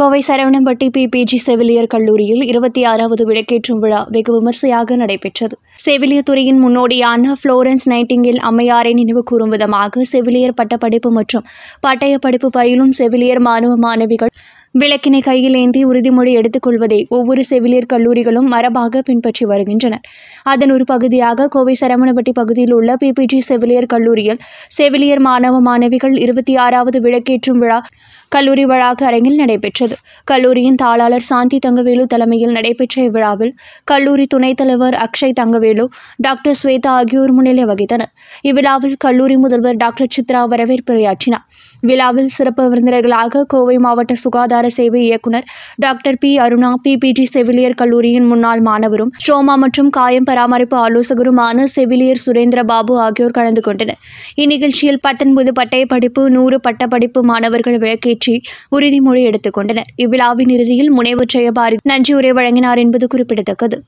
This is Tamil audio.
கோவை சரவணம்பட்டி பிபிஜி செவிலியர் கல்லூரியில் இருபத்தி ஆறாவது விளக்கேற்றும் விழா வெகு விமர்சையாக நடைபெற்றது செவிலியர் துறையின் முன்னோடியான ஃப்ளோரன்ஸ் நைட்டிங்கில் அம்மையாரை நினைவு கூறும் விதமாக செவிலியர் பட்டப்படிப்பு மற்றும் பட்டயப்படிப்பு படிப்பு பயிலும் செவிலியர் மாணவ மாணவிகள் விளக்கினை கையில் ஏந்தி உறுதிமொழி எடுத்துக்கொள்வதை ஒவ்வொரு செவிலியர் கல்லூரிகளும் மரபாக பின்பற்றி வருகின்றனர் அதன் ஒரு பகுதியாக கோவை சரவணபட்டி பகுதியில் உள்ள பிபிஜி செவிலியர் கல்லூரியில் செவிலியர் மாணவ மாணவிகள் இருபத்தி ஆறாவது விளக்கேற்றும் விழா கல்லூரி வளாக அரங்கில் நடைபெற்றது கல்லூரியின் தாளாளர் சாந்தி தங்கவேலு தலைமையில் நடைபெற்ற இவ்விழாவில் கல்லூரி துணைத் தலைவர் அக்ஷய் தங்கவேலு டாக்டர் ஸ்வேதா ஆகியோர் முன்னிலை வகித்தனர் இவ்விழாவில் கல்லூரி முதல்வர் டாக்டர் சித்ரா வரவேற்புரையாற்றினார் விழாவில் சிறப்பு விருந்தினர்களாக கோவை மாவட்ட சுகாதார சுகாதார சேவை இயக்குனர் டாக்டர் பி அருணா பிபிஜி செவிலியர் கல்லூரியின் முன்னாள் மாணவரும் ஸ்ட்ரோமா மற்றும் காயம் பராமரிப்பு ஆலோசகருமான செவிலியர் சுரேந்திர பாபு ஆகியோர் கலந்து கொண்டனர் இந்நிகழ்ச்சியில் பத்தொன்பது பட்டயப்படிப்பு நூறு பட்டப்படிப்பு மாணவர்கள் விளக்கேற்றி உறுதிமொழி எடுத்துக் கொண்டனர் இவ்விழாவின் இறுதியில் முனைவர் நன்றி நன்றியுரை வழங்கினார் என்பது குறிப்பிடத்தக்கது